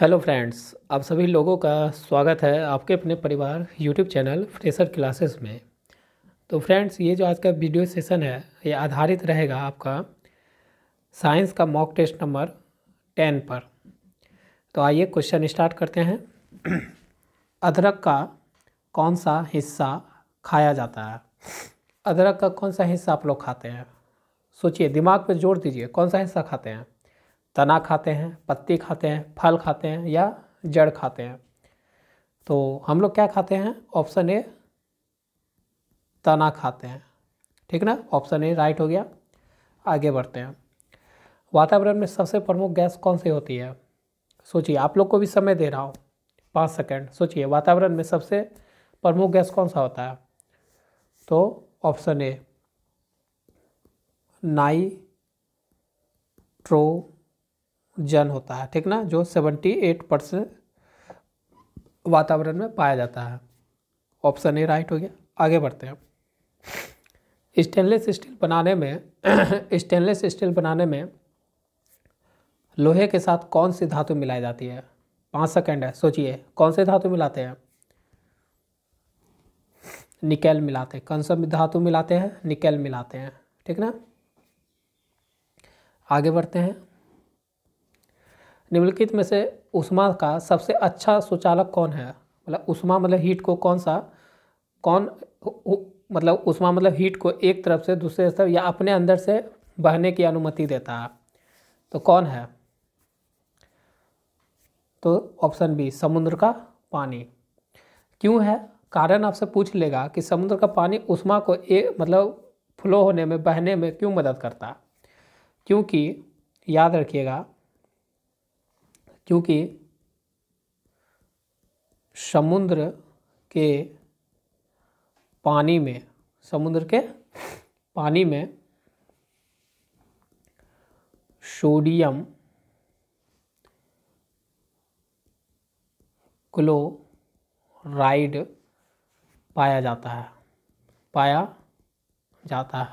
hello friends आप सभी लोगों का स्वागत है आपके अपने परिवार यूट्यूब चैनल फ्रेशर क्लासेस में तो फ्रेंड्स ये जो आज का वीडियो सेशन है ये आधारित रहेगा आपका साइंस का मॉक टेस्ट नंबर टेन पर तो आइए क्वेश्चन स्टार्ट करते हैं अदरक का कौन सा हिस्सा खाया जाता है अदरक का कौन सा हिस्सा आप लोग खाते हैं सोचिए दिमाग पर जोड़ दीजिए कौन सा हिस्सा खाते हैं तना खाते हैं पत्ती खाते हैं फल खाते हैं या जड़ खाते हैं तो हम लोग क्या खाते हैं ऑप्शन ए तना खाते हैं ठीक ना ऑप्शन ए राइट हो गया आगे बढ़ते हैं वातावरण में सबसे प्रमुख गैस कौन सी होती है सोचिए आप लोग को भी समय दे रहा हूँ पाँच सेकंड सोचिए वातावरण में सबसे प्रमुख गैस कौन सा होता है तो ऑप्शन ए नाइट्रो जन होता है ठीक ना जो सेवेंटी एट परसेंट वातावरण में पाया जाता है ऑप्शन ए राइट हो गया आगे बढ़ते हैं स्टेनलेस स्टील बनाने में स्टेनलेस स्टील बनाने में लोहे के साथ कौन सी धातु मिलाई जाती है पाँच सेकेंड है सोचिए कौन से धातु मिलाते हैं निकेल मिलाते हैं कौन सा धातु मिलाते हैं निकेल मिलाते हैं ठीक ना आगे बढ़ते हैं निम्नलिखित में से उष्मा का सबसे अच्छा सुचालक कौन है मतलब उष्मा मतलब हीट को कौन सा कौन मतलब उष्मा मतलब हीट को एक तरफ से दूसरे तरफ या अपने अंदर से बहने की अनुमति देता है तो कौन है तो ऑप्शन बी समुद्र का पानी क्यों है कारण आपसे पूछ लेगा कि समुद्र का पानी उष्मा को एक मतलब फ्लो होने में बहने में क्यों मदद करता क्योंकि याद रखिएगा क्योंकि समुद्र के पानी में समुद्र के पानी में सोडियम क्लोराइड पाया जाता है पाया जाता है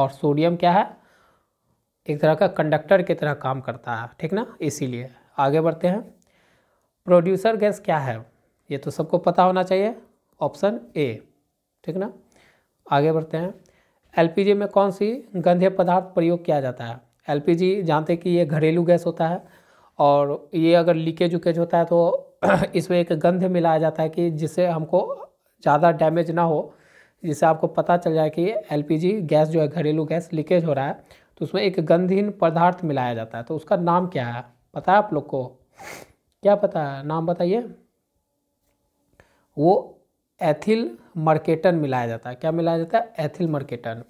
और सोडियम क्या है एक तरह का कंडक्टर की तरह काम करता है ठीक ना इसीलिए आगे बढ़ते हैं प्रोड्यूसर गैस क्या है ये तो सबको पता होना चाहिए ऑप्शन ए ठीक ना आगे बढ़ते हैं एलपीजी में कौन सी गंधे पदार्थ प्रयोग किया जाता है एलपीजी जानते हैं कि ये घरेलू गैस होता है और ये अगर लीकेज उकेज होता है तो इसमें एक गंध मिलाया जाता है कि जिससे हमको ज़्यादा डैमेज ना हो जिससे आपको पता चल जाए कि एलपीजी गैस जो है घरेलू गैस लीकेज हो रहा है तो उसमें एक गंधहीन पदार्थ मिलाया जाता है तो उसका नाम क्या है पता है आप लोग को क्या पता है नाम बताइए वो एथिल मर्केटन मिलाया जाता है क्या मिलाया जाता है एथिल मर्केटन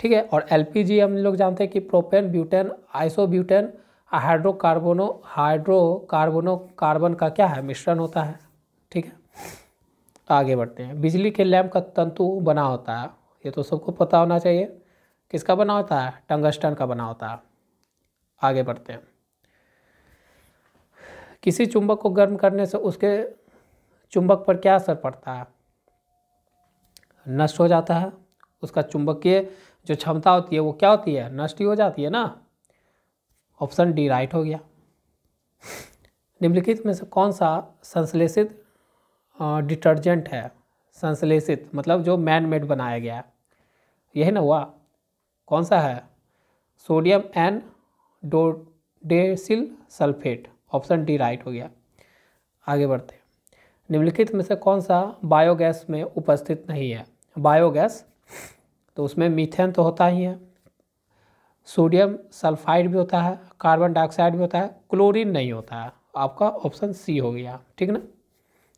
ठीक है और एलपीजी हम लोग जानते हैं कि प्रोपेन ब्यूटेन आइसोब्यूटेन हाइड्रोकार्बोनो हाइड्रोकार्बोनो कार्बन का क्या है मिश्रण होता है ठीक है तो आगे बढ़ते हैं बिजली के लैम्प का तंतु बना होता है ये तो सबको पता होना चाहिए किसका बना होता है टंगस्टन का बना होता है आगे बढ़ते हैं किसी चुंबक को गर्म करने से उसके चुंबक पर क्या असर पड़ता है नष्ट हो जाता है उसका चुंबकीय जो क्षमता होती है वो क्या होती है नष्ट ही हो जाती है ना ऑप्शन डी राइट हो गया निम्नलिखित में से कौन सा संश्लेषित डिटर्जेंट है संश्लेषित मतलब जो मैन मेड बनाया गया है यही ना हुआ कौन सा है sodium N dodecyl sulphate option D right हो गया आगे बढ़ते हैं निम्नलिखित में से कौन सा बायोगैस में उपस्थित नहीं है बायोगैस तो उसमें मीथेन तो होता ही है सोडियम सल्फाइड भी होता है कार्बन डाइऑक्साइड भी होता है क्लोरीन नहीं होता है आपका ऑप्शन सी हो गया ठीक ना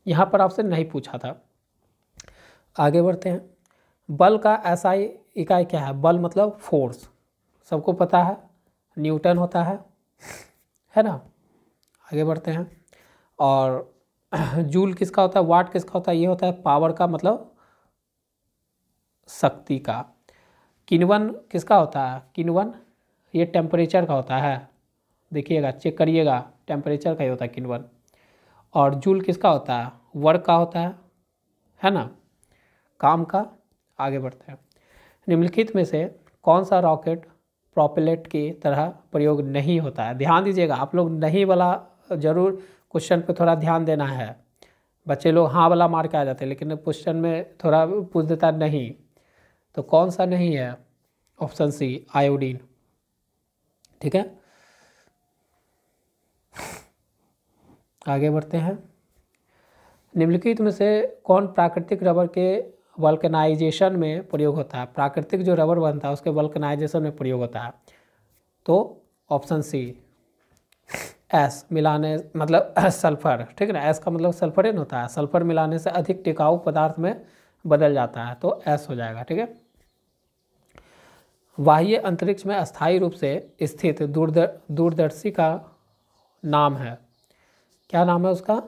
यहाँ पर आपसे नहीं पूछा था आगे बढ़ते हैं बल का ऐसा इकाई क्या है बल मतलब फोर्स सबको पता है न्यूटन होता है है ना आगे बढ़ते हैं और जूल किसका होता है वाट किसका होता है ये होता है पावर का मतलब शक्ति का किनवन किसका होता है किनवन ये टेम्परेचर का होता है देखिएगा चेक करिएगा टेम्परेचर का ही होता है किनवन और जूल किसका होता है वर्क का होता है है ना काम का आगे बढ़ते हैं निम्नलिखित में से कौन सा रॉकेट प्रोपेलेट की तरह प्रयोग नहीं होता है ध्यान दीजिएगा आप लोग नहीं वाला ज़रूर क्वेश्चन पे थोड़ा ध्यान देना है बच्चे लोग हाँ वाला मार के आ जाते हैं लेकिन क्वेश्चन में थोड़ा पूछ देता नहीं तो कौन सा नहीं है ऑप्शन सी आयोडीन ठीक है आगे बढ़ते हैं निम्नलिखित में से कौन प्राकृतिक रबर के वल्कनाइजेशन में प्रयोग होता है प्राकृतिक जो रबर बनता है उसके वल्कनाइजेशन में प्रयोग होता है तो ऑप्शन सी एस मिलाने मतलब सल्फ़र ठीक है ना एस का मतलब सल्फरेन होता है सल्फ़र मिलाने से अधिक टिकाऊ पदार्थ में बदल जाता है तो एस हो जाएगा ठीक है बाह्य अंतरिक्ष में अस्थायी रूप से स्थित दूरदर्शी का नाम है क्या नाम है उसका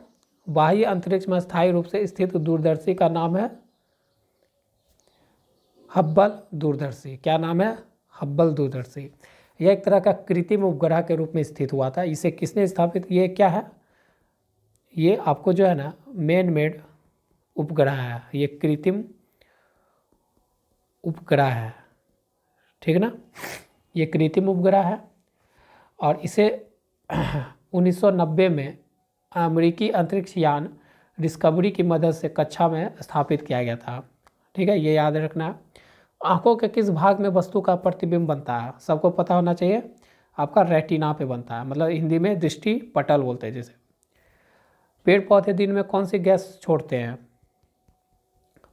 बाह्य अंतरिक्ष में स्थायी रूप से स्थित दूरदर्शी का नाम है हब्बल दूरदर्शी क्या नाम है हब्बल दूरदर्शी यह एक तरह का कृत्रिम उपग्रह के रूप में स्थित हुआ था इसे किसने स्थापित ये क्या है ये आपको जो है ना मेन मेड उपग्रह है ये कृत्रिम उपग्रह है ठीक ना ये कृत्रिम उपग्रह है और इसे 1990 में अमेरिकी अंतरिक्ष यान डिस्कवरी की मदद से कक्षा में स्थापित किया गया था ठीक है ये याद रखना आंखों के किस भाग में वस्तु का प्रतिबिंब बनता है सबको पता होना चाहिए आपका रेटिना पे बनता है मतलब हिंदी में दृष्टि पटल बोलते हैं जैसे पेड़ पौधे दिन में कौन सी गैस छोड़ते हैं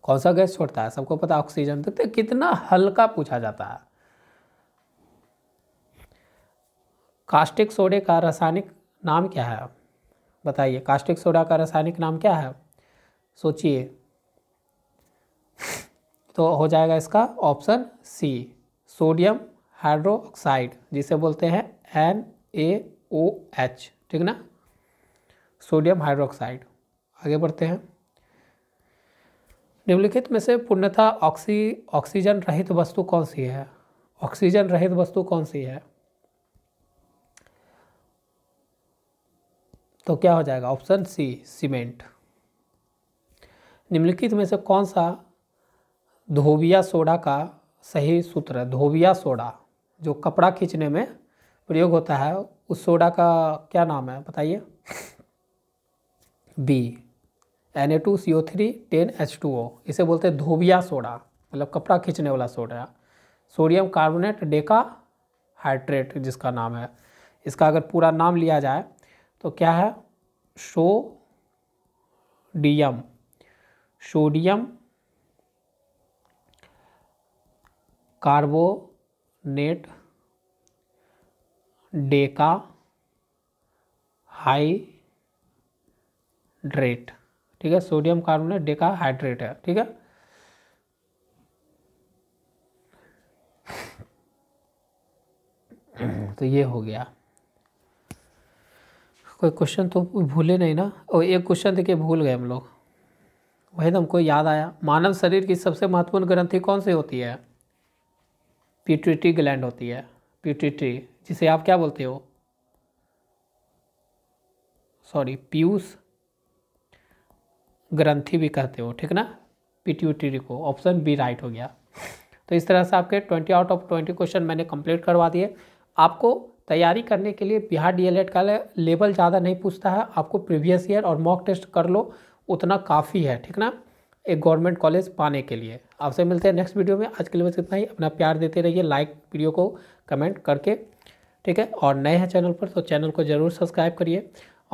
कौन सा गैस छोड़ता है सबको पता ऑक्सीजन देखते तो कितना हल्का पूछा जाता है कास्टिक सोडे का रासायनिक नाम क्या है बताइए कास्टिक सोडा का रासायनिक नाम क्या है सोचिए तो हो जाएगा इसका ऑप्शन सी सोडियम हाइड्रोक्साइड जिसे बोलते हैं एन ए ओ एच ठीक ना सोडियम हाइड्रोक्साइड आगे बढ़ते हैं निम्नलिखित में से पूर्णतः ऑक्सी ऑक्सीजन रहित वस्तु कौन सी है ऑक्सीजन रहित वस्तु कौन सी है तो क्या हो जाएगा ऑप्शन सी सीमेंट निम्नलिखित में से कौन सा धोबिया सोडा का सही सूत्र है धोबिया सोडा जो कपड़ा खींचने में प्रयोग होता है उस सोडा का क्या नाम है बताइए B N A two C O three ten H two O इसे बोलते हैं धोबिया सोडा मतलब कपड़ा खींचने वाला soda sodium carbonate decahydrate जिसका नाम है इसका अगर पूरा नाम लिया जाए तो क्या है sodium sodium carbonate decahydrate ठीक है सोडियम कार्बोनेट डेका हाइड्रेट है ठीक है तो ये हो गया कोई क्वेश्चन तो भूले नहीं ना और एक क्वेश्चन देखिए भूल गए हम लोग वही तो हमको याद आया मानव शरीर की सबसे महत्वपूर्ण ग्रंथि कौन सी होती है पिट्यूटरी ग्लैंड होती है पिट्यूटरी जिसे आप क्या बोलते हो सॉरी पीयूष ग्रंथि भी कहते हो ठीक ना पिट्यूटरी को ऑप्शन बी राइट हो गया तो इस तरह से आपके twenty out of twenty question मैंने कंप्लीट करवा दिए आपको तैयारी करने के लिए बिहार डीएलएड का लेवल ज़्यादा नहीं पूछता है आपको प्रीवियस ईयर और मॉक टेस्ट कर लो उतना काफ़ी है ठीक ना एक गवर्नमेंट कॉलेज पाने के लिए आपसे मिलते हैं नेक्स्ट वीडियो में आज के लिए बस इतना ही अपना प्यार देते रहिए लाइक वीडियो को कमेंट करके ठीक है और नए हैं चैनल पर तो चैनल को ज़रूर सब्सक्राइब करिए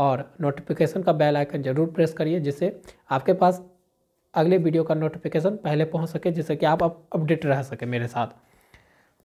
और नोटिफिकेशन का बेल आइकन ज़रूर प्रेस करिए जिससे आपके पास अगले वीडियो का नोटिफिकेशन पहले पहुंच सके जिससे कि आप अपडेट रह सके मेरे साथ